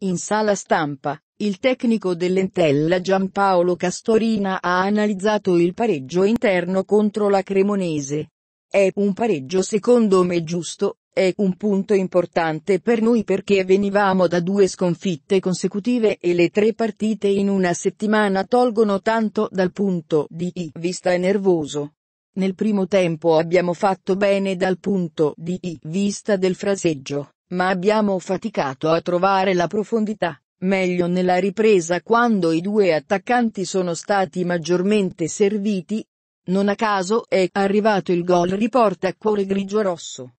In sala stampa, il tecnico dell'Entella Giampaolo Castorina ha analizzato il pareggio interno contro la Cremonese. È un pareggio secondo me giusto, è un punto importante per noi perché venivamo da due sconfitte consecutive e le tre partite in una settimana tolgono tanto dal punto di vista nervoso. Nel primo tempo abbiamo fatto bene dal punto di vista del fraseggio ma abbiamo faticato a trovare la profondità, meglio nella ripresa quando i due attaccanti sono stati maggiormente serviti. Non a caso è arrivato il gol riporta a cuore grigio-rosso.